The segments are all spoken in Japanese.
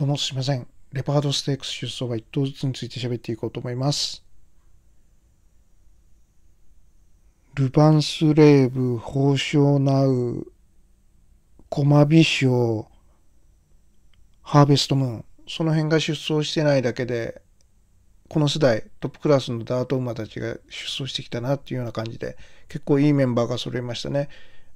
どうもすみません。レパードステークス出走は1頭ずつについて喋っていこうと思います。ルバンスレーブ、宝生ナウ、コマビショハーベストムーン。その辺が出走してないだけで、この世代トップクラスのダート馬たちが出走してきたなっていうような感じで、結構いいメンバーが揃いましたね。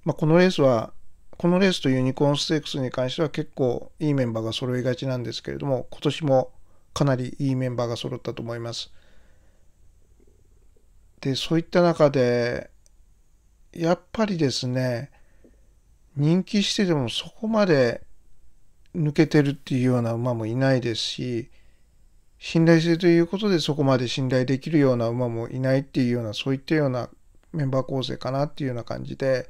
まあ、このレースはこのレースとユニコーンステークスに関しては結構いいメンバーが揃いがちなんですけれども今年もかなりいいメンバーが揃ったと思います。でそういった中でやっぱりですね人気しててもそこまで抜けてるっていうような馬もいないですし信頼性ということでそこまで信頼できるような馬もいないっていうようなそういったようなメンバー構成かなっていうような感じで、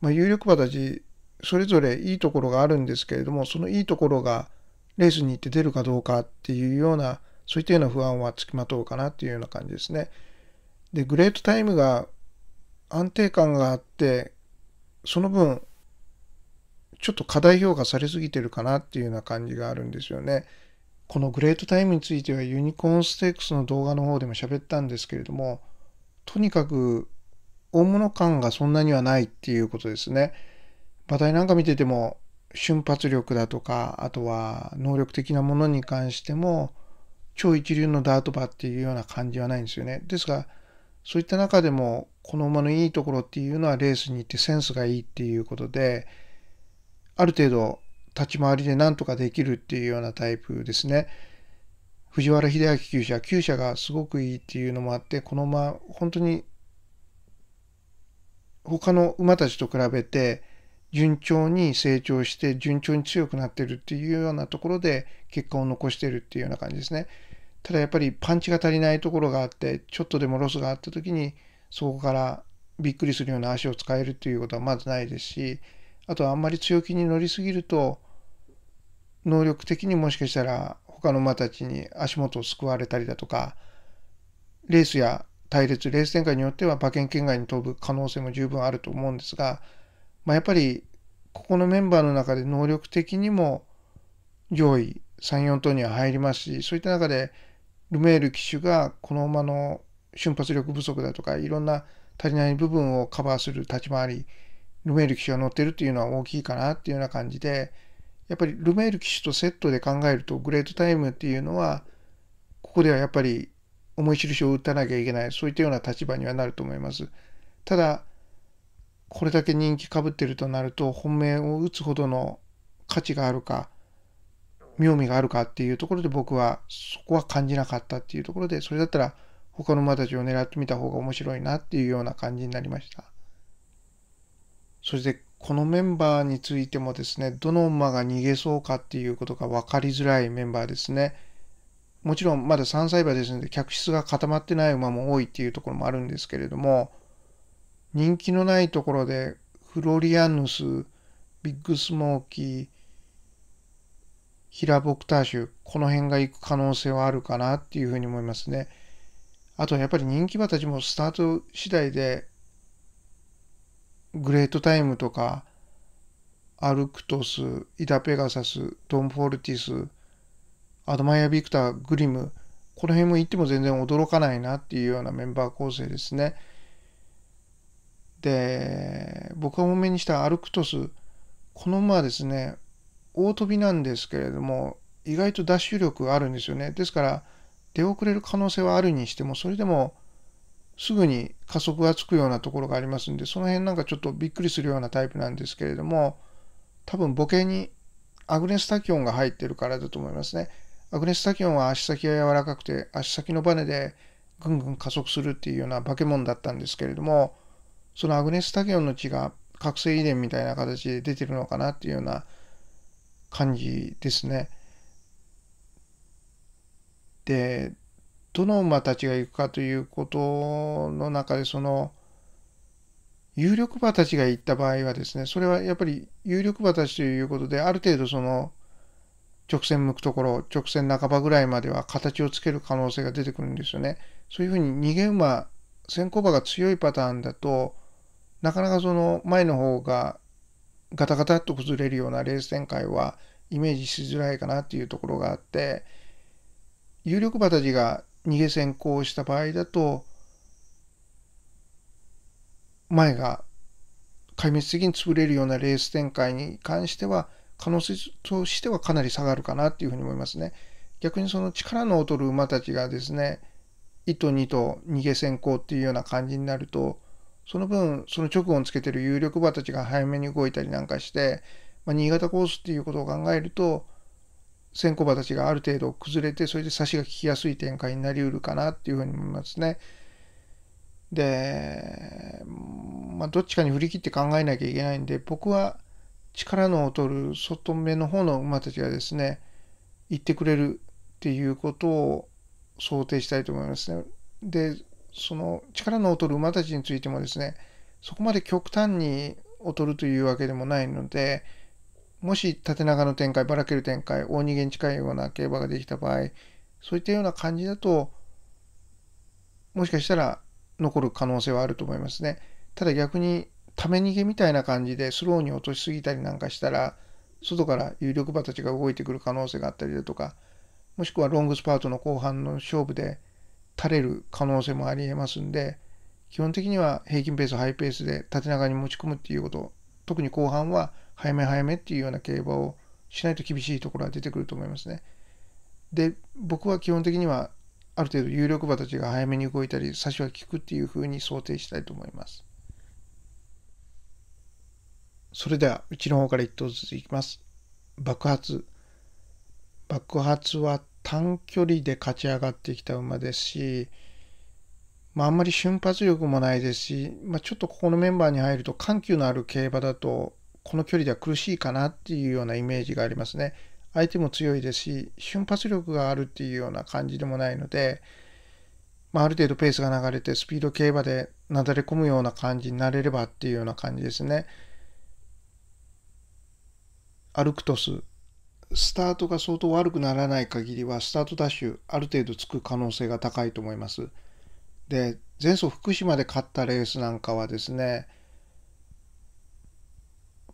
まあ、有力馬たちそれぞれいいところがあるんですけれども、そのいいところがレースに行って出るかどうかっていうような、そういったような不安はつきまとうかなっていうような感じですね。で、グレートタイムが安定感があって、その分、ちょっと過大評価されすぎてるかなっていうような感じがあるんですよね。このグレートタイムについてはユニコーンステークスの動画の方でも喋ったんですけれども、とにかく大物感がそんなにはないっていうことですね。馬体なんか見てても瞬発力だとかあとは能力的なものに関しても超一流のダート馬っていうような感じはないんですよね。ですがそういった中でもこの馬のいいところっていうのはレースに行ってセンスがいいっていうことである程度立ち回りでなんとかできるっていうようなタイプですね。藤原秀明厩舎厩舎がすごくいいっていうのもあってこの馬本当に他の馬たちと比べて順調に成長して順調に強くなってるっていうようなところで結果を残してるっていうような感じですね。ただやっぱりパンチが足りないところがあってちょっとでもロスがあった時にそこからびっくりするような足を使えるっていうことはまずないですしあとはあんまり強気に乗りすぎると能力的にもしかしたら他の馬たちに足元をすくわれたりだとかレースや隊列レース展開によっては馬券圏外に飛ぶ可能性も十分あると思うんですがまあ、やっぱりここのメンバーの中で能力的にも上位34頭には入りますしそういった中でルメール騎手がこの馬の瞬発力不足だとかいろんな足りない部分をカバーする立ち回りルメール騎手が乗ってるっていうのは大きいかなっていうような感じでやっぱりルメール騎手とセットで考えるとグレートタイムっていうのはここではやっぱり重い印を打たなきゃいけないそういったような立場にはなると思います。ただこれだけ人気かぶってるとなると本命を打つほどの価値があるか妙味があるかっていうところで僕はそこは感じなかったっていうところでそれだったら他の馬たちを狙ってみた方が面白いなっていうような感じになりましたそしてこのメンバーについてもですねどの馬が逃げそうかっていうことが分かりづらいメンバーですねもちろんまだ3歳馬ですので客室が固まってない馬も多いっていうところもあるんですけれども人気のないところでフロリアンヌス、ビッグスモーキー、ヒラボクターシュ、この辺が行く可能性はあるかなっていうふうに思いますね。あとやっぱり人気馬たちもスタート次第でグレートタイムとかアルクトス、イダペガサス、ドン・フォルティス、アドマイア・ビクター、グリム、この辺も行っても全然驚かないなっていうようなメンバー構成ですね。で、僕がめにしたアルクトス、この馬はですね、大飛びなんですけれども、意外とダッシュ力あるんですよね。ですから、出遅れる可能性はあるにしても、それでもすぐに加速がつくようなところがありますんで、その辺なんかちょっとびっくりするようなタイプなんですけれども、多分ボケにアグネスタキオンが入ってるからだと思いますね。アグネスタキオンは足先が柔らかくて、足先のバネでぐんぐん加速するっていうような化け物だったんですけれども、そのアグネス・タケオンの血が覚醒遺伝みたいな形で出てるのかなっていうような感じですね。でどの馬たちが行くかということの中でその有力馬たちが行った場合はですねそれはやっぱり有力馬たちということである程度その直線向くところ直線半ばぐらいまでは形をつける可能性が出てくるんですよね。そういうふうに逃げ馬先行馬が強いパターンだとなかなかその前の方がガタガタっと崩れるようなレース展開はイメージしづらいかなっていうところがあって有力馬たちが逃げ先行した場合だと前が壊滅的に潰れるようなレース展開に関しては可能性としてはかなり下がるかなっていうふうに思いますね。逆にその力の劣る馬たちがですね1頭2頭逃げ先行っていうような感じになるとその分、その直後につけてる有力馬たちが早めに動いたりなんかして、まあ、新潟コースっていうことを考えると、先行馬たちがある程度崩れて、それで差しが効きやすい展開になりうるかなっていうふうに思いますね。で、まあ、どっちかに振り切って考えなきゃいけないんで、僕は力の劣る外目の方の馬たちがですね、行ってくれるっていうことを想定したいと思いますね。で、その力の劣る馬たちについてもですね、そこまで極端に劣るというわけでもないので、もし縦長の展開、ばらける展開、大逃げに近いような競馬ができた場合、そういったような感じだと、もしかしたら残る可能性はあると思いますね。ただ逆に、ため逃げみたいな感じでスローに落としすぎたりなんかしたら、外から有力馬たちが動いてくる可能性があったりだとか、もしくはロングスパートの後半の勝負で垂れる可能性もありえますんで、基本的には平均ペース、ハイペースで縦長に持ち込むっていうこと、特に後半は早め早めっていうような競馬をしないと厳しいところは出てくると思いますね。で、僕は基本的にはある程度有力馬たちが早めに動いたり、差しは効くっていうふうに想定したいと思います。それでは、うちの方から1頭ずついきます。爆発。爆発は短距離で勝ち上がってきた馬ですし、まあ、あんまり瞬発力もないですし、まあ、ちょっとここのメンバーに入ると緩急のある競馬だとこの距離では苦しいかなっていうようなイメージがありますね。相手も強いですし瞬発力があるっていうような感じでもないので、まあ、ある程度ペースが流れてスピード競馬でなだれ込むような感じになれればっていうような感じですね。アルクトススタートが相当悪くならない限りは、スタートダッシュ、ある程度つく可能性が高いと思います。で、前走福島で勝ったレースなんかはですね、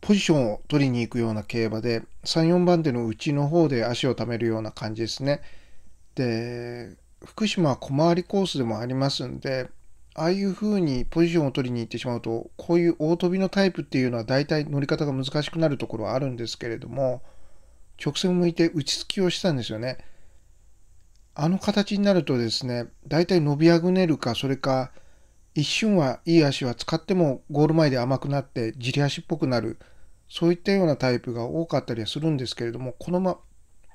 ポジションを取りに行くような競馬で、3、4番手の内の方で足をためるような感じですね。で、福島は小回りコースでもありますんで、ああいう風にポジションを取りに行ってしまうと、こういう大飛びのタイプっていうのは大体乗り方が難しくなるところはあるんですけれども、直線を向いて打ち付きをしたんですよね。あの形になるとですね、大体伸びあぐねるか、それか、一瞬はいい足は使ってもゴール前で甘くなってじり足っぽくなる、そういったようなタイプが多かったりはするんですけれども、このま、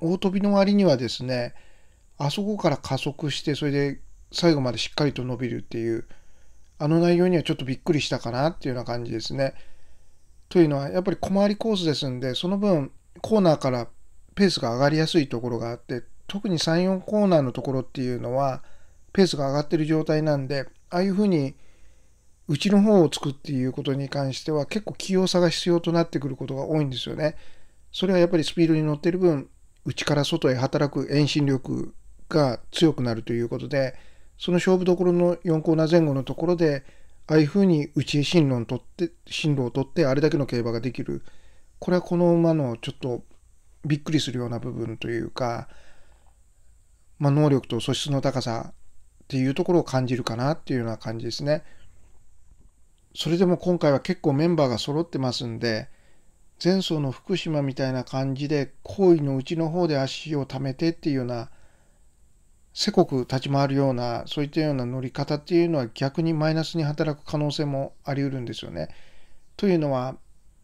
大飛びの割にはですね、あそこから加速して、それで最後までしっかりと伸びるっていう、あの内容にはちょっとびっくりしたかなっていうような感じですね。というのは、やっぱり小回りコースですんで、その分、コーナーからペースが上がりやすいところがあって、特に3、4コーナーのところっていうのは、ペースが上がってる状態なんで、ああいうふうに、うちの方をつくっていうことに関しては、結構器用さが必要となってくることが多いんですよね。それはやっぱりスピードに乗ってる分、内から外へ働く遠心力が強くなるということで、その勝負どころの4コーナー前後のところで、ああいうふうに内へ進路を取って、進路を取って、あれだけの競馬ができる。これはこの馬のちょっとびっくりするような部分というか、まあ、能力と素質の高さっていうところを感じるかなっていうような感じですね。それでも今回は結構メンバーが揃ってますんで、前走の福島みたいな感じで、好意のうちの方で足を溜めてっていうような、せこく立ち回るような、そういったような乗り方っていうのは逆にマイナスに働く可能性もあり得るんですよね。というのは、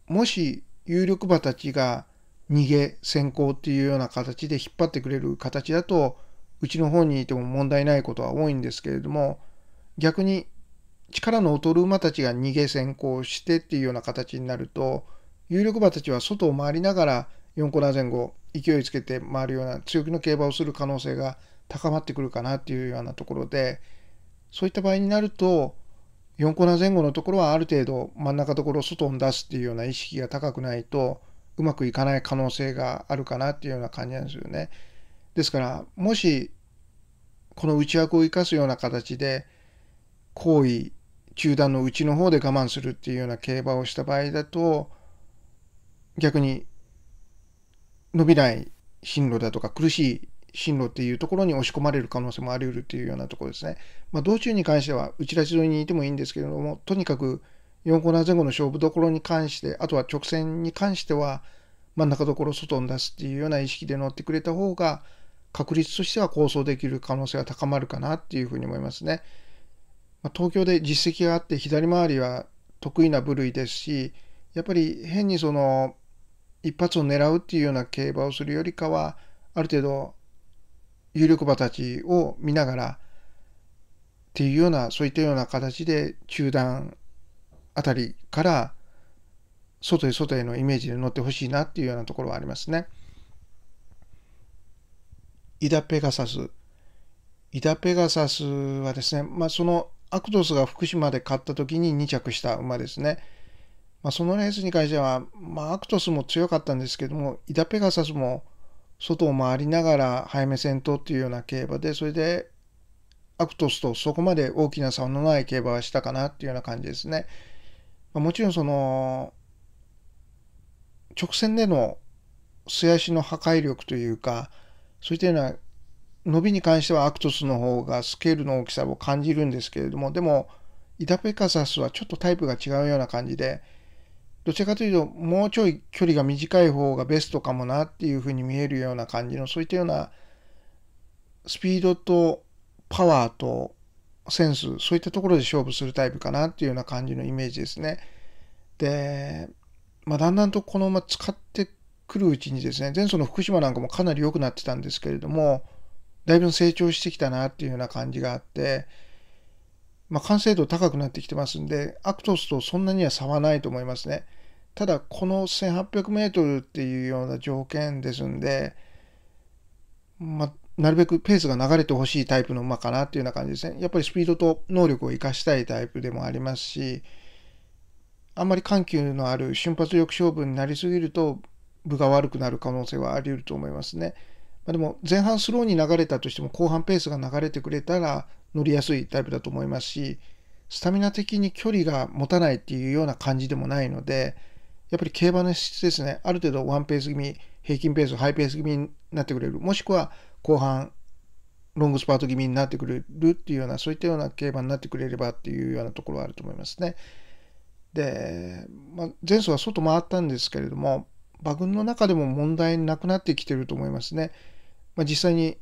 もし有力馬たちが逃げ、先行っていうような形で引っ張ってくれる形だと、うちの方にいても問題ないことは多いんですけれども、逆に力の劣る馬たちが逃げ先行してっていうような形になると、有力馬たちは外を回りながら4コーナー前後、勢いつけて回るような強気の競馬をする可能性が高まってくるかなっていうようなところで、そういった場合になると、4コーナー前後のところはある程度真ん中ところを外に出すっていうような意識が高くないとうまくいかない可能性があるかなっていうような感じなんですよね。ですからもしこの内枠を生かすような形で行為中段の内の方で我慢するっていうような競馬をした場合だと逆に伸びない進路だとか苦しい進路っていうところに押し込まれる可能性もあり得るっていうようなところですね。まあ、道中に関しては、うちらし沿いにいてもいいんですけれども、とにかく4コーナー前後の勝負どころに関して、あとは直線に関しては、真ん中どころ外に出すっていうような意識で乗ってくれた方が、確率としては構想できる可能性が高まるかなっていうふうに思いますね。ま東京で実績があって左回りは得意な部類ですし、やっぱり変にその一発を狙うっていうような競馬をするよりかは、ある程度有力馬たちを見ながらっていうようなそういったような形で中段あたりから外へ外へのイメージで乗ってほしいなっていうようなところはありますね。イダ・ペガサス。イダ・ペガサスはですね、まあ、そのアクトスが福島で勝った時に2着した馬ですね。まあ、そのレースに関しては、まあ、アクトスも強かったんですけども、イダ・ペガサスも外を回りながら早め戦闘っていうような競馬で、それでアクトスとそこまで大きな差のない競馬はしたかなっていうような感じですね。まもちろんその、直線での素足の破壊力というか、そういったような伸びに関してはアクトスの方がスケールの大きさを感じるんですけれども、でも、イダペカサスはちょっとタイプが違うような感じで、どちらかというともうちょい距離が短い方がベストかもなっていうふうに見えるような感じのそういったようなスピードとパワーとセンスそういったところで勝負するタイプかなっていうような感じのイメージですね。で、まあ、だんだんとこのまま使ってくるうちにですね前走の福島なんかもかなり良くなってたんですけれどもだいぶ成長してきたなっていうような感じがあって。まあ、完成度高くなってきてますんで、アクトスとそんなには差はないと思いますね。ただこの 1800m っていうような条件ですんで、まなるべくペースが流れてほしいタイプの馬かなっていうような感じですね。やっぱりスピードと能力を生かしたいタイプでもありますし、あんまり緩急のある瞬発力勝負になりすぎると、分が悪くなる可能性はあり得ると思いますね。まあ、でも前半スローに流れたとしても後半ペースが流れてくれたら乗りやすいタイプだと思いますし、スタミナ的に距離が持たないっていうような感じでもないので、やっぱり競馬の質ですね、ある程度ワンペース気味、平均ペース、ハイペース気味になってくれる、もしくは後半、ロングスパート気味になってくれるっていうような、そういったような競馬になってくれればっていうようなところはあると思いますね。で、まあ、前走は外回ったんですけれども、馬群の中でも問題なくなってきてると思いますね。まあ、実際に、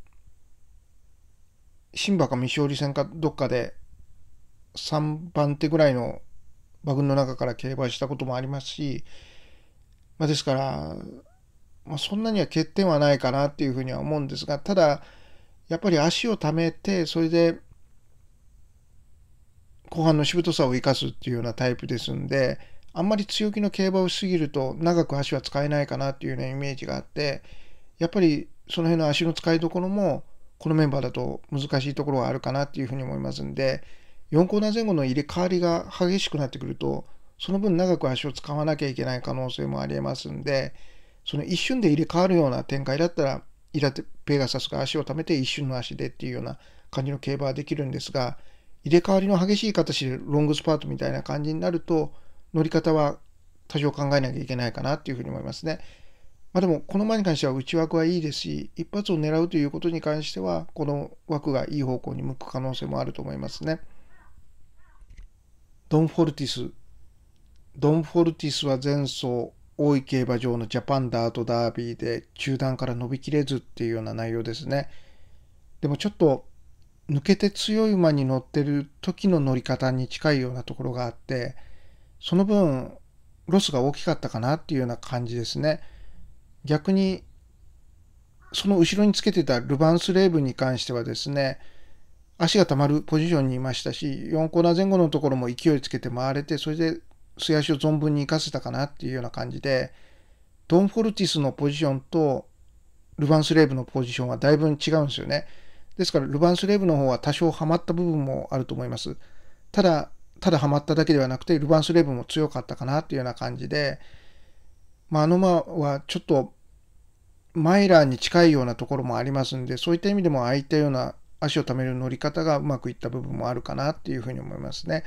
新馬か未勝利戦かどっかで3番手ぐらいの馬群の中から競馬したこともありますし、まあ、ですから、まあ、そんなには欠点はないかなっていうふうには思うんですがただやっぱり足をためてそれで後半のしぶとさを生かすっていうようなタイプですんであんまり強気の競馬をしすぎると長く足は使えないかなっていうようなイメージがあってやっぱりその辺の足の使いどころもこのメンバーだと難しいところはあるかなっていうふうに思いますんで。4コーナー前後の入れ替わりが激しくなってくると、その分長く足を使わなきゃいけない可能性もありえますんで、その一瞬で入れ替わるような展開だったら、イラペガサスが足をためて一瞬の足でっていうような感じの競馬はできるんですが、入れ替わりの激しい形でロングスパートみたいな感じになると、乗り方は多少考えなきゃいけないかなっていうふうに思いますね。まあ、でも、この馬に関しては内枠はいいですし、一発を狙うということに関しては、この枠がいい方向に向く可能性もあると思いますね。ドン・フォルティス。ドン・フォルティスは前走、大井競馬場のジャパンダートダービーで中段から伸びきれずっていうような内容ですね。でもちょっと抜けて強い馬に乗ってる時の乗り方に近いようなところがあって、その分ロスが大きかったかなっていうような感じですね。逆にその後ろにつけてたルヴァンスレーブに関してはですね、足がたまるポジションにいましたし、4コーナー前後のところも勢いつけて回れて、それで素足を存分に活かせたかなっていうような感じで、ドン・フォルティスのポジションとルヴァンスレーブのポジションはだいぶ違うんですよね。ですから、ルヴァンスレーブの方は多少ハマった部分もあると思います。ただ、ただハマっただけではなくて、ルヴァンスレーブも強かったかなっていうような感じで、まあ、あの間はちょっとマイラーに近いようなところもありますんで、そういった意味でもああいったような足を貯める乗り方がうまくいった部分もあるかなっていうふうに思いますね。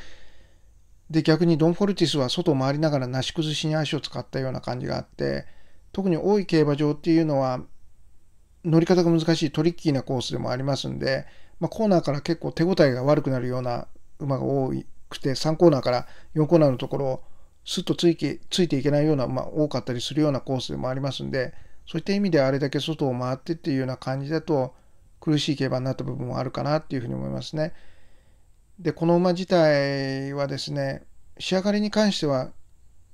で逆にドン・フォルティスは外を回りながらなし崩しに足を使ったような感じがあって特に多い競馬場っていうのは乗り方が難しいトリッキーなコースでもありますんで、まあ、コーナーから結構手応えが悪くなるような馬が多くて3コーナーから4コーナーのところをすっとついていけないような馬、まあ、多かったりするようなコースでもありますんでそういった意味であれだけ外を回ってっていうような感じだと苦しい競馬になった部分もあるかなっていうふうに思いますね。で、この馬自体はですね、仕上がりに関しては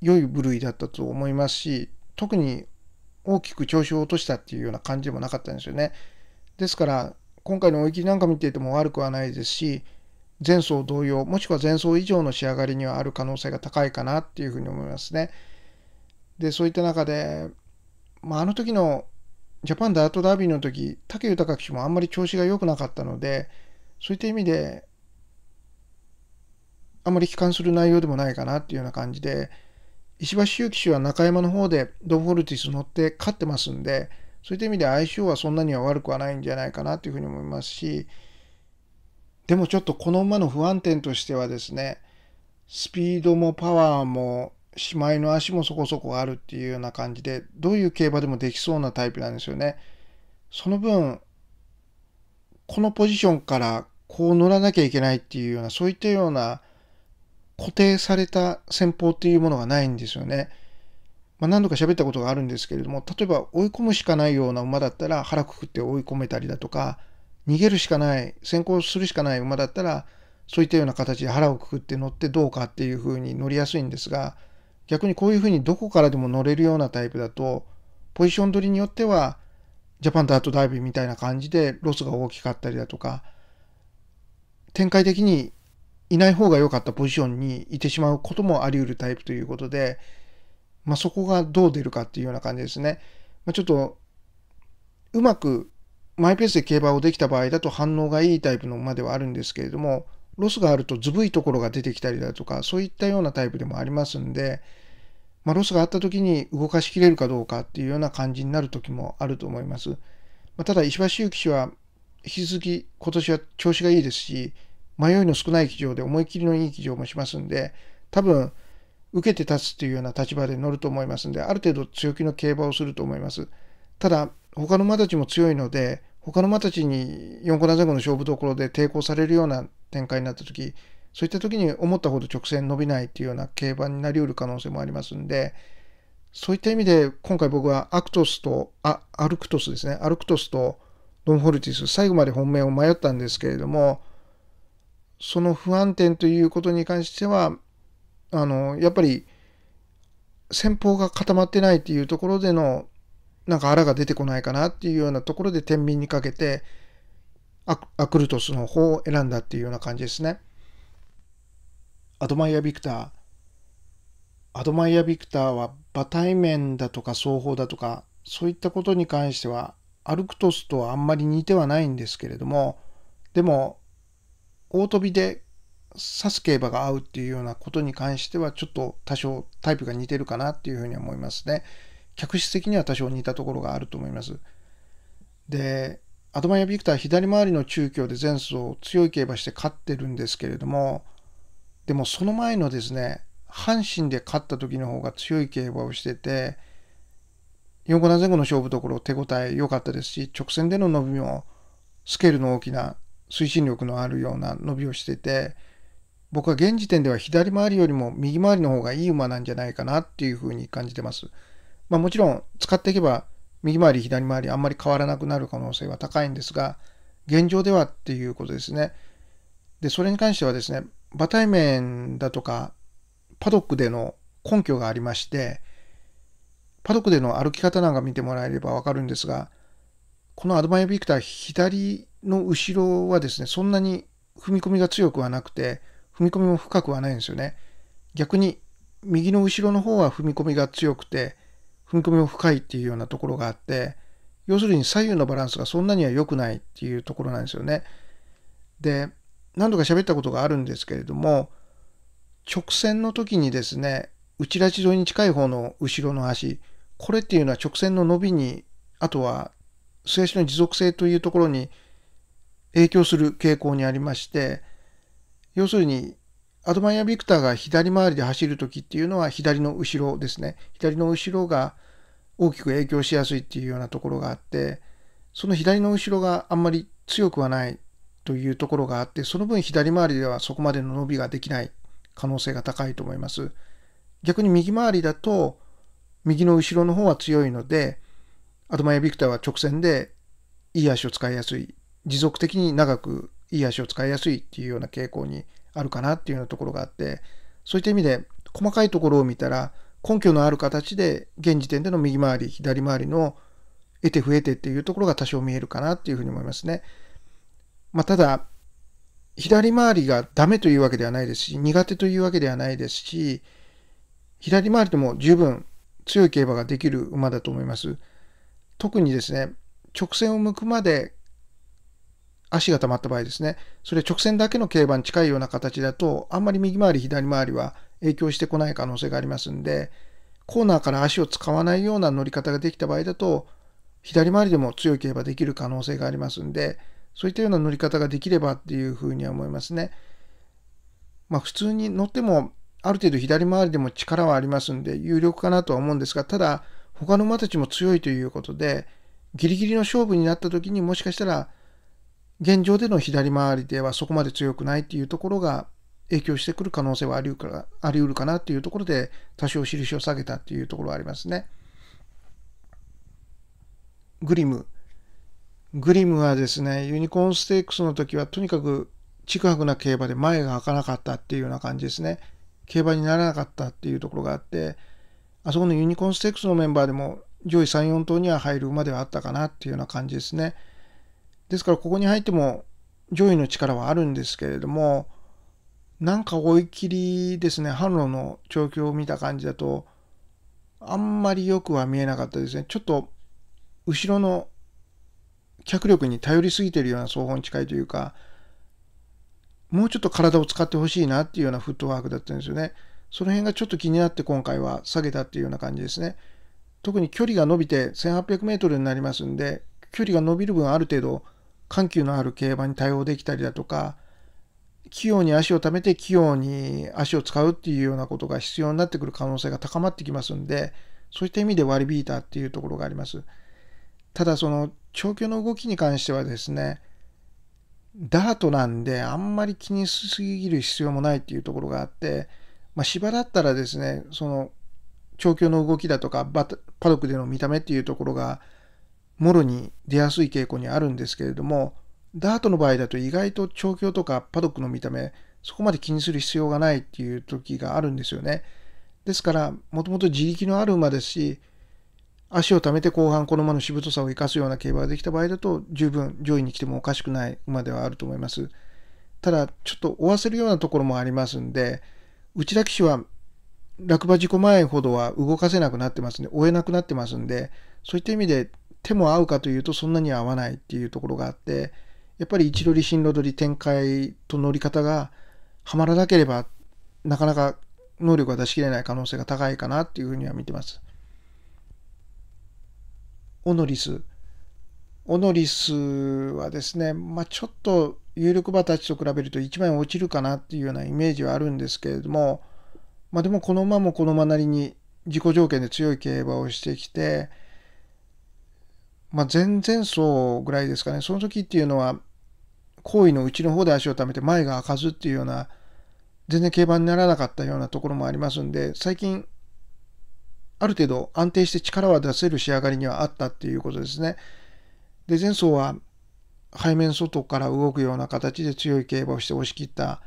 良い部類だったと思いますし、特に大きく調子を落としたっていうような感じでもなかったんですよね。ですから、今回の追い切りなんか見ていても悪くはないですし、前走同様、もしくは前走以上の仕上がりにはある可能性が高いかなっていうふうに思いますね。で、そういった中で、まあ、あの時のジャパンダートダービーの時、武豊騎手もあんまり調子が良くなかったので、そういった意味で、あまり悲観する内容でもないかなっていうような感じで、石橋周騎手は中山の方でドン・フォルティス乗って勝ってますんで、そういった意味で相性はそんなには悪くはないんじゃないかなというふうに思いますし、でもちょっとこの馬の不安点としてはですね、スピードもパワーもし妹の足もそこそこあるっていうような感じで、どういう競馬でもできそうなタイプなんですよね。その分、このポジションからこう乗らなきゃいけないっていうような、そういったような固定された戦法っていうものがないんですよね。まあ、何度か喋ったことがあるんですけれども、例えば追い込むしかないような馬だったら腹くくって追い込めたりだとか、逃げるしかない、先行するしかない馬だったら、そういったような形で腹をくくって乗ってどうかっていうふうに乗りやすいんですが、逆にこういうふうにどこからでも乗れるようなタイプだと、ポジション取りによっては、ジャパンダートダイビーみたいな感じでロスが大きかったりだとか、展開的にいない方が良かったポジションにいてしまうこともあり得るタイプということで、まあ、そこがどう出るかっていうような感じですね。まあ、ちょっと、うまくマイペースで競馬をできた場合だと反応がいいタイプのまではあるんですけれども、ロスがあるとずぶいところが出てきたりだとか、そういったようなタイプでもありますんで、まあ、ロスがあった時に動かしきれるかどうかっていうような感じになる時もあると思います。まあ、ただ、石橋祐希氏は引き続き今年は調子がいいですし、迷いの少ない騎乗で思い切りのいい騎乗もしますんで、多分、受けて立つっていうような立場で乗ると思いますんで、ある程度強気の競馬をすると思います。ただ、他の馬たちも強いので、他の馬たちに4コナ前後の勝負どころで抵抗されるような展開になった時、そういった時に思ったほど直線伸びないっていうような競馬になりうる可能性もありますんで、そういった意味で今回僕はアクトスと、あ、アルクトスですね、アルクトスとドン・ホルティス、最後まで本命を迷ったんですけれども、その不安定ということに関しては、あの、やっぱり先方が固まってないっていうところでの、なんか荒が出てこないかなっていうようなところで天秤にかけてアクルトスの方を選んだっていうような感じですね。アドマイア・ビクター。アドマイア・ビクターは、馬体面だとか双方だとか、そういったことに関しては、アルクトスとはあんまり似てはないんですけれども、でも、大飛びで指す競馬が合うっていうようなことに関しては、ちょっと多少タイプが似てるかなっていうふうに思いますね。客室的には多少似たところがあると思います。で、アドマイア・ビクター左回りの中京で前走強い競馬して勝ってるんですけれども、でもその前のですね、阪神で勝った時の方が強い競馬をしてて、横断前後の勝負どころ手応え良かったですし、直線での伸びもスケールの大きな推進力のあるような伸びをしてて、僕は現時点では左回りよりも右回りの方がいい馬なんじゃないかなっていうふうに感じてます。まあ、もちろん使っていけば右回り左回りあんまり変わらなくなる可能性は高いんですが、現状ではっていうことですね。で、それに関してはですね、馬体面だとか、パドックでの根拠がありまして、パドックでの歩き方なんか見てもらえればわかるんですが、このアドマイアビクター左の後ろはですね、そんなに踏み込みが強くはなくて、踏み込みも深くはないんですよね。逆に右の後ろの方は踏み込みが強くて、踏み込みも深いっていうようなところがあって、要するに左右のバランスがそんなには良くないっていうところなんですよね。で、何度か喋ったことがあるんですけれども、直線の時にですね、内ラチ沿いに近い方の後ろの足、これっていうのは直線の伸びに、あとは素足の持続性というところに影響する傾向にありまして、要するに、アドマイア・ビクターが左回りで走る時っていうのは左の後ろですね。左の後ろが大きく影響しやすいっていうようなところがあって、その左の後ろがあんまり強くはないというところがあって、その分左回りではそこまでの伸びができない可能性が高いと思います。逆に右回りだと、右の後ろの方は強いので、アドマイア・ビクターは直線でいい足を使いやすい、持続的に長くいい足を使いやすいっていうような傾向にあるかなっていうようなところがあって、そういった意味で細かいところを見たら、根拠のある形で現時点での右回り、左回りの得て増えてっていうところが多少見えるかなっていうふうに思いますね。まあ、ただ、左回りがダメというわけではないですし、苦手というわけではないですし、左回りでも十分強い競馬ができる馬だと思います。特にですね、直線を向くまで足が溜まった場合ですね、それ直線だけの競馬に近いような形だと、あんまり右回り、左回りは影響してこない可能性がありますんで、コーナーから足を使わないような乗り方ができた場合だと、左回りでも強い競馬できる可能性がありますんで、そういったような乗り方ができればっていうふうには思いますね。まあ普通に乗ってもある程度左回りでも力はありますんで有力かなとは思うんですがただ他の馬たちも強いということでギリギリの勝負になった時にもしかしたら現状での左回りではそこまで強くないっていうところが影響してくる可能性はあり得るかあり得るかなっていうところで多少印を下げたっていうところはありますね。グリムグリムはですね、ユニコーンステークスの時はとにかく畜くな競馬で前が開かなかったっていうような感じですね。競馬にならなかったっていうところがあって、あそこのユニコーンステークスのメンバーでも上位3、4頭には入る馬ではあったかなっていうような感じですね。ですからここに入っても上位の力はあるんですけれども、なんか追い切りですね、販路の調教を見た感じだと、あんまりよくは見えなかったですね。ちょっと後ろの脚力に頼りすぎてるような双方に近いというか、もうちょっと体を使ってほしいなっていうようなフットワークだったんですよね。その辺がちょっと気になって今回は下げたっていうような感じですね。特に距離が伸びて1800メートルになりますんで、距離が伸びる分ある程度緩急のある競馬に対応できたりだとか、器用に足をためて器用に足を使うっていうようなことが必要になってくる可能性が高まってきますんで、そういった意味で割り引いたっていうところがあります。ただその調教の動きに関してはですね、ダートなんであんまり気にしすぎる必要もないっていうところがあって、まあ、芝だったらですね、その調教の動きだとかパドックでの見た目っていうところがもろに出やすい傾向にあるんですけれども、ダートの場合だと意外と調教とかパドックの見た目、そこまで気にする必要がないっていう時があるんですよね。ですから、もともと自力のある馬ですし、足をためて後半この馬のしぶとさを生かすような競馬ができた場合だと十分上位に来てもおかしくない馬ではあると思います。ただちょっと追わせるようなところもありますんで内田騎手は落馬事故前ほどは動かせなくなってますね追えなくなってますんでそういった意味で手も合うかというとそんなに合わないっていうところがあってやっぱり一取り進路取り展開と乗り方がはまらなければなかなか能力が出しきれない可能性が高いかなっていうふうには見てます。オノリス。オノリスはですね、まあ、ちょっと有力馬たちと比べると1番落ちるかなっていうようなイメージはあるんですけれども、まあ、でもこの馬もこの馬なりに自己条件で強い競馬をしてきて、まあ、前々走ぐらいですかね、その時っていうのは、行為のうちの方で足をためて前が開かずっていうような、全然競馬にならなかったようなところもありますんで、最近ある程度安定して力は出せる仕上がりにはあったっていうことですね。で、前走は背面外から動くような形で強い競馬をして押し切った、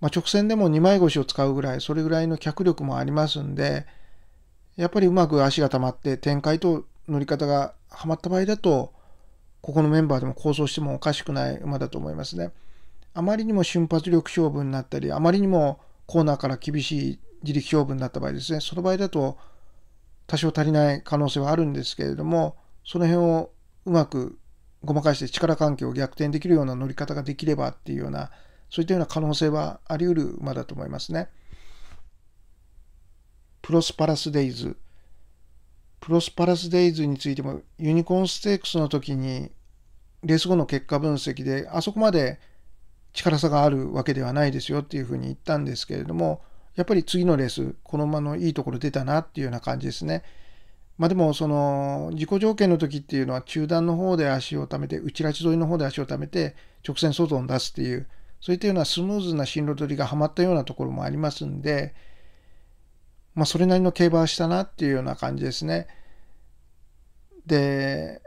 まあ、直線でも2枚腰を使うぐらい、それぐらいの脚力もありますんで、やっぱりうまく足が溜まって展開と乗り方がはまった場合だと、ここのメンバーでも構想してもおかしくない馬だと思いますね。あまりにも瞬発力勝負になったり、あまりにもコーナーから厳しい自力勝負になった場合ですね、その場合だと、多少足りない可能性はあるんですけれども、その辺をうまくごまかして力関係を逆転できるような乗り方ができればっていうような、そういったような可能性はあり得る馬だと思いますね。プロスパラスデイズ。プロスパラスデイズについてもユニコーンステークスの時にレース後の結果分析であそこまで力差があるわけではないですよっていうふうに言ったんですけれどもやっぱり次のレース、この馬のいいところ出たなっていうような感じですね。まあでも、その、自己条件の時っていうのは中段の方で足を貯めて、内ラチ沿いの方で足を貯めて、直線外に出すっていう、そういったようなスムーズな進路取りがはまったようなところもありますんで、まあそれなりの競馬はしたなっていうような感じですね。で、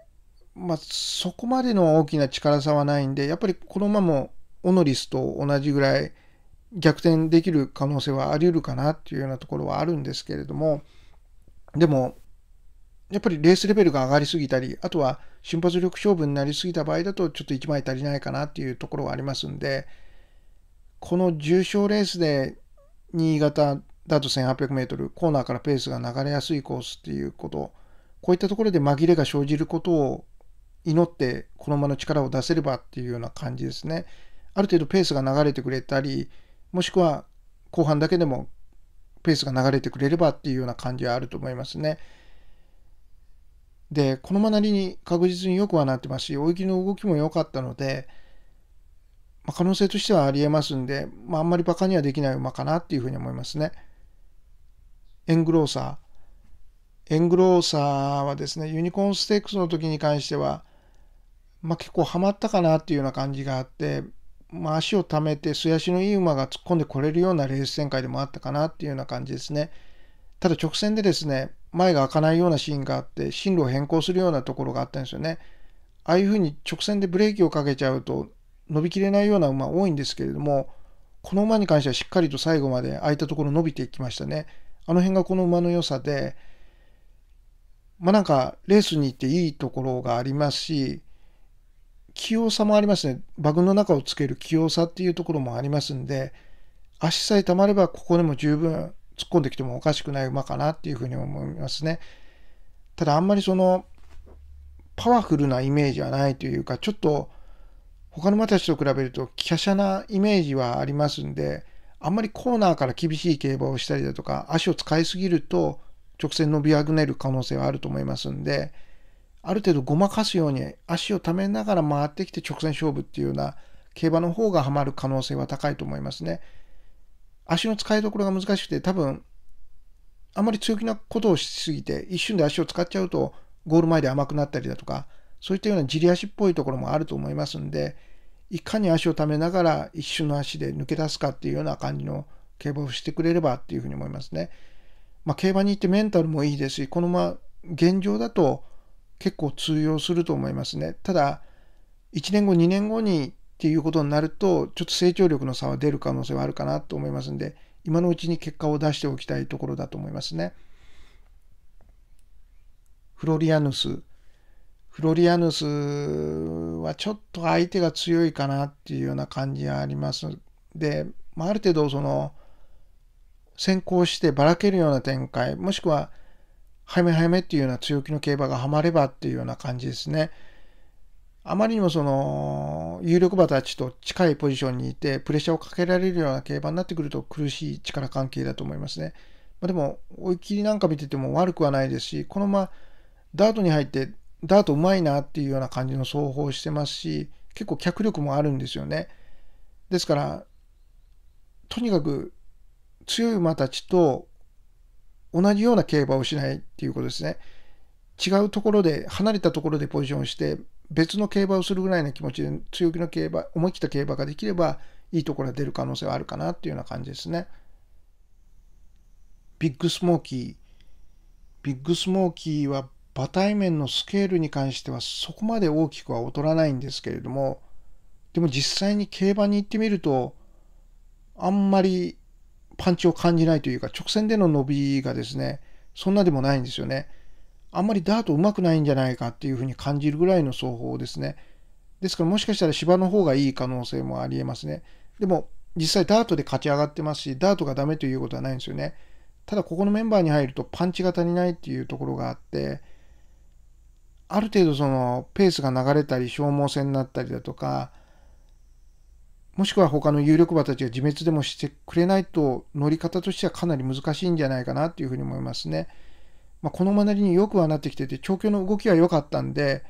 まあそこまでの大きな力差はないんで、やっぱりこの馬もオノリスと同じぐらい、逆転できる可能性はあり得るかなっていうようなところはあるんですけれども、でも、やっぱりレースレベルが上がりすぎたり、あとは瞬発力勝負になりすぎた場合だと、ちょっと1枚足りないかなっていうところはありますんで、この重賞レースで新潟だと1 8 0 0メートル、コーナーからペースが流れやすいコースっていうこと、こういったところで紛れが生じることを祈って、このまの力を出せればっていうような感じですね。ある程度ペースが流れてくれたり、もしくは後半だけでもペースが流れてくれればっていうような感じはあると思いますね。で、この間なりに確実に良くはなってますし、大雪の動きも良かったので、まあ、可能性としてはありえますんで、まあ、あんまり馬鹿にはできない馬かなっていうふうに思いますね。エングローサー。エングローサーはですね、ユニコーンステークスの時に関しては、まあ、結構ハマったかなっていうような感じがあって、まあ、足をためて素足のいい馬が突っ込んでこれるようなレース展開でもあったかなっていうような感じですね。ただ直線でですね、前が開かないようなシーンがあって、進路を変更するようなところがあったんですよね。ああいうふうに直線でブレーキをかけちゃうと、伸びきれないような馬多いんですけれども、この馬に関してはしっかりと最後まで空いたところ伸びていきましたね。あの辺がこの馬の良さで、まあなんかレースに行っていいところがありますし、器用さもありますね。バグの中をつける器用さっていうところもありますんで、足さえ溜まればここでも十分突っ込んできてもおかしくない馬かなっていうふうに思いますね。ただあんまりそのパワフルなイメージはないというか、ちょっと他の馬たちと比べると華奢なイメージはありますんで、あんまりコーナーから厳しい競馬をしたりだとか、足を使いすぎると直線伸びあぐねる可能性はあると思いますんで、ある程度ごまかすように足をためながら回ってきて直線勝負っていうような競馬の方がハマる可能性は高いと思いますね。足の使いどころが難しくて多分あまり強気なことをしすぎて一瞬で足を使っちゃうとゴール前で甘くなったりだとかそういったようなじり足っぽいところもあると思いますんでいかに足をためながら一瞬の足で抜け出すかっていうような感じの競馬をしてくれればっていうふうに思いますね。まあ、競馬に行ってメンタルもいいですしこのまま現状だと結構通用すると思いますね。ただ、1年後、2年後にっていうことになると、ちょっと成長力の差は出る可能性はあるかなと思いますんで、今のうちに結果を出しておきたいところだと思いますね。フロリアヌス。フロリアヌスはちょっと相手が強いかなっていうような感じがあります。で、まある程度その先行してばらけるような展開もしくは早め早めっていうような強気の競馬がハマればっていうような感じですね。あまりにもその有力馬たちと近いポジションにいてプレッシャーをかけられるような競馬になってくると苦しい力関係だと思いますね。まあ、でも追い切りなんか見てても悪くはないですしこのままダートに入ってダートうまいなっていうような感じの走法をしてますし結構脚力もあるんですよね。ですからとにかく強い馬たちと同じような競馬をしないっていうことですね。違うところで、離れたところでポジションして、別の競馬をするぐらいの気持ちで、強気の競馬、思い切った競馬ができれば、いいところが出る可能性はあるかなっていうような感じですね。ビッグスモーキー。ビッグスモーキーは、馬体面のスケールに関しては、そこまで大きくは劣らないんですけれども、でも実際に競馬に行ってみると、あんまりパンチを感じないというか、直線での伸びがですね、そんなでもないんですよね。あんまりダート上手くないんじゃないかっていうふうに感じるぐらいの走法ですね。ですからもしかしたら芝の方がいい可能性もありえますね。でも実際ダートで勝ち上がってますし、ダートがダメということはないんですよね。ただここのメンバーに入るとパンチが足りないっていうところがあって、ある程度そのペースが流れたり消耗戦になったりだとか、もしくは他の有力馬たちが自滅でもしてくれないと乗り方としてはかなり難しいんじゃないかなというふうに思いますね。まあ、このまなりによくはなってきてて、調教の動きは良かったんで、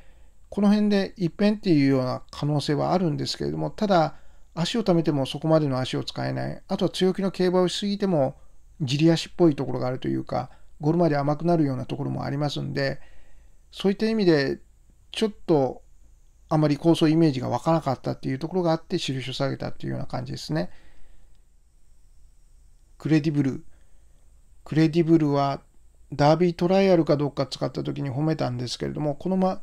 この辺で一変っていうような可能性はあるんですけれども、ただ、足を溜めてもそこまでの足を使えない、あとは強気の競馬をしすぎても、じり足っぽいところがあるというか、ゴールまで甘くなるようなところもありますんで、そういった意味で、ちょっとあまり構想イメージが湧かなかったっていうところがあって印を下げたっていうような感じですね。クレディブル。クレディブルはダービートライアルかどうか使った時に褒めたんですけれども、このま、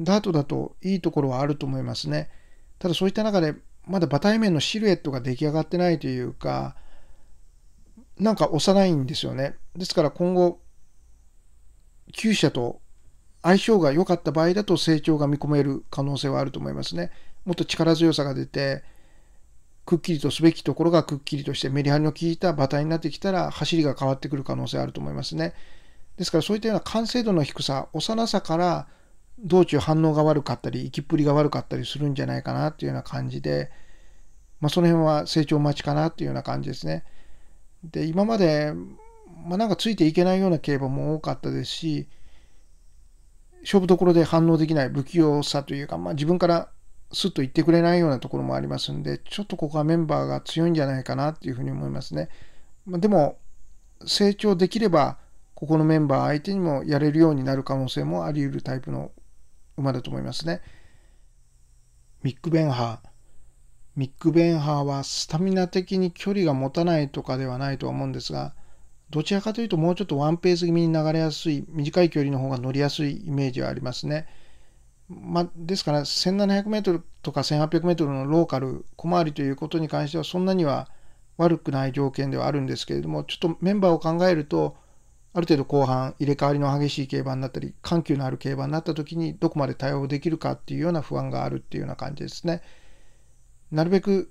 ダートだといいところはあると思いますね。ただそういった中で、まだ馬体面のシルエットが出来上がってないというか、なんか幼いんですよね。ですから今後、厩舎と相性が良かった場合だと成長が見込める可能性はあると思いますね。もっと力強さが出て、くっきりとすべきところがくっきりとしてメリハリの効いた馬体になってきたら走りが変わってくる可能性あると思いますね。ですからそういったような完成度の低さ、幼さから道中反応が悪かったり、行きっぷりが悪かったりするんじゃないかなっていうような感じで、まあ、その辺は成長待ちかなというような感じですね。で、今まで、まあ、なんかついていけないような競馬も多かったですし、勝負どころで反応できない不器用さというか、まあ、自分からスッと言ってくれないようなところもありますんで、ちょっとここはメンバーが強いんじゃないかなっていうふうに思いますね。までも、成長できれば、ここのメンバー相手にもやれるようになる可能性もあり得るタイプの馬だと思いますね。ミック・ベンハー。ミック・ベンハーはスタミナ的に距離が持たないとかではないとは思うんですが、どちらかというともうちょっとワンペース気味に流れやすい、短い距離の方が乗りやすいイメージはありますね。まあ、ですから1700メートルとか1800メートルのローカル、小回りということに関してはそんなには悪くない条件ではあるんですけれども、ちょっとメンバーを考えると、ある程度後半入れ替わりの激しい競馬になったり、緩急のある競馬になった時にどこまで対応できるかっていうような不安があるっていうような感じですね。なるべく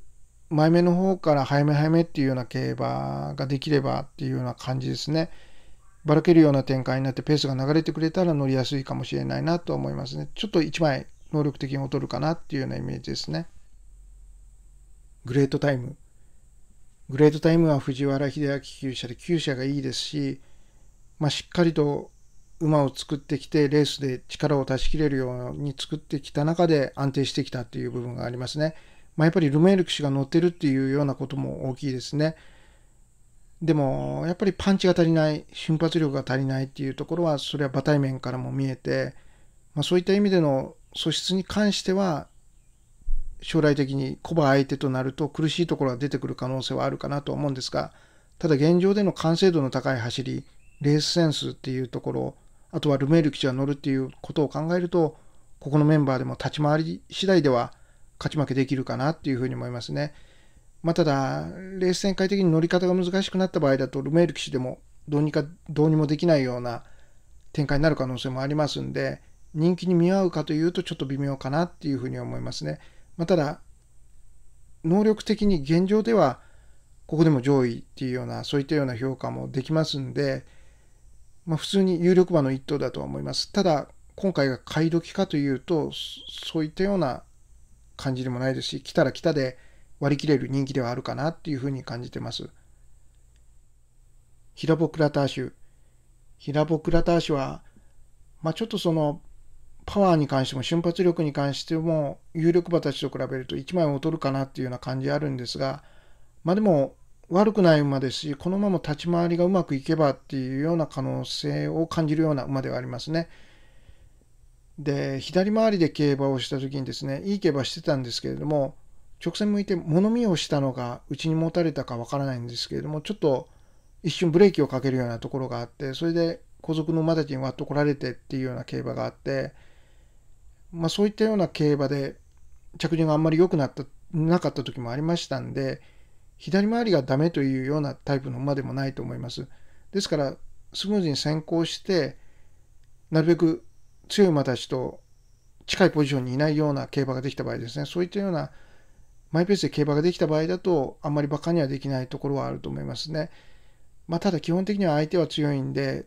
前目の方から早め早めっていうような競馬ができればっていうような感じですね。ばらけるような展開になってペースが流れてくれたら乗りやすいかもしれないなと思いますね。ちょっと1枚能力的に劣るかなっていうようなイメージですね。グレートタイム。グレートタイムは藤原秀明厩舎で厩舎がいいですし、まあ、しっかりと馬を作ってきてレースで力を出し切れるように作ってきた中で安定してきたっていう部分がありますね。まあ、やっぱりルメール騎手が乗ってるっていうようなことも大きいですね。でも、やっぱりパンチが足りない、瞬発力が足りないっていうところは、それは馬体面からも見えて、まあ、そういった意味での素質に関しては、将来的にコバ相手となると苦しいところが出てくる可能性はあるかなと思うんですが、ただ現状での完成度の高い走り、レースセンスっていうところ、あとはルメール基地が乗るっていうことを考えると、ここのメンバーでも立ち回り次第では、勝ち負けできるかなっていうふうに思いますね。まあ、ただ、レース展開的に乗り方が難しくなった場合だと、ルメール騎手でもどうにかどうにもできないような展開になる可能性もありますんで、人気に見合うかというとちょっと微妙かなっていうふうに思いますね。まあ、ただ、能力的に現状では、ここでも上位っていうような、そういったような評価もできますんで、まあ、普通に有力馬の一頭だとは思います。ただ、今回が買い時かというと、そういったような感じでもないですし、来たら来たで割り切れる人気ではあるかなっていうふうに感じてます。ヒラボクラター州。ヒラボクラター州は、まあ、ちょっとその、パワーに関しても瞬発力に関しても有力馬たちと比べると1枚劣るかなっていうような感じあるんですが、まあでも悪くない馬ですし、このまま立ち回りがうまくいけばっていうような可能性を感じるような馬ではありますね。で、左回りで競馬をした時にですね、いい競馬してたんですけれども、直線向いて物見をしたのがうちに持たれたかわからないんですけれども、ちょっと一瞬ブレーキをかけるようなところがあって、それで後続の馬たちに割って来られてっていうような競馬があって、まあそういったような競馬で着順があんまり良くなった、なかった時もありましたんで、左回りがダメというようなタイプの馬でもないと思います。ですから、スムーズに先行して、なるべく強い馬たちと近いポジションにいないような競馬ができた場合ですね、そういったようなマイペースで競馬ができた場合だと、あんまり馬鹿にはできないところはあると思いますね。まあ、ただ基本的には相手は強いんで、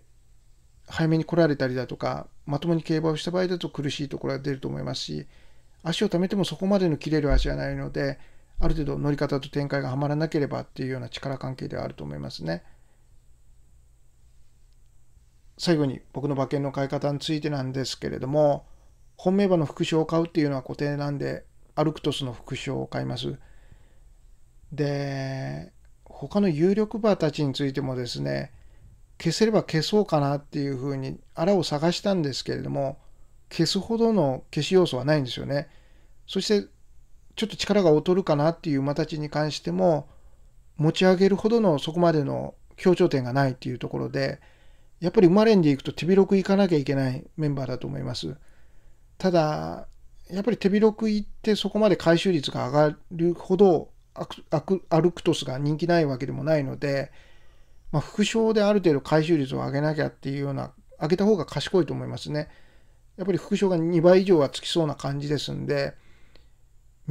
早めに来られたりだとか、まともに競馬をした場合だと苦しいところが出ると思いますし、足を貯めてもそこまでの切れる足はないので、ある程度乗り方と展開がはまらなければっていうような力関係ではあると思いますね。最後に僕の馬券の買い方についてなんですけれども、本命馬の副賞を買うっていうのは固定なんで、アルクトスの副賞を買います。で、他の有力馬たちについてもですね、消せれば消そうかなっていうふうに、あらを探したんですけれども、消すほどの消し要素はないんですよね。そして、ちょっと力が劣るかなっていう馬たちに関しても、持ち上げるほどのそこまでの協調点がないっていうところで、やっぱり生まれんでいくと手広く行かなきゃいけないメンバーだと思います。ただ、やっぱり手広くいってそこまで回収率が上がるほどアクアルクトスが人気ないわけでもないので、まあ、副賞である程度回収率を上げなきゃっていうような上げた方が賢いと思いますね。やっぱり副賞が2倍以上はつきそうな感じですんで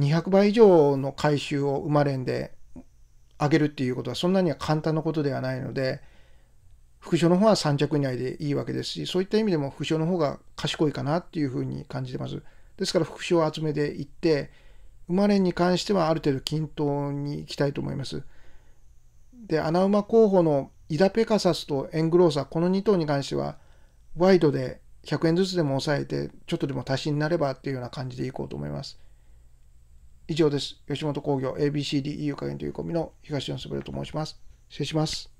200倍以上の回収を生まれんで上げるっていうことはそんなには簡単なことではないので副賞の方は3着以内でいいわけですし、そういった意味でも副賞の方が賢いかなっていうふうに感じてます。ですから副賞集めていって、生まれに関してはある程度均等にいきたいと思います。で、穴馬候補のイダペカサスとエングローサ、この2頭に関しては、ワイドで100円ずつでも抑えて、ちょっとでも足しになればっていうような感じでいこうと思います。以上です。吉本興業 ABCDEU 加減というコミの東野すべると申します。失礼します。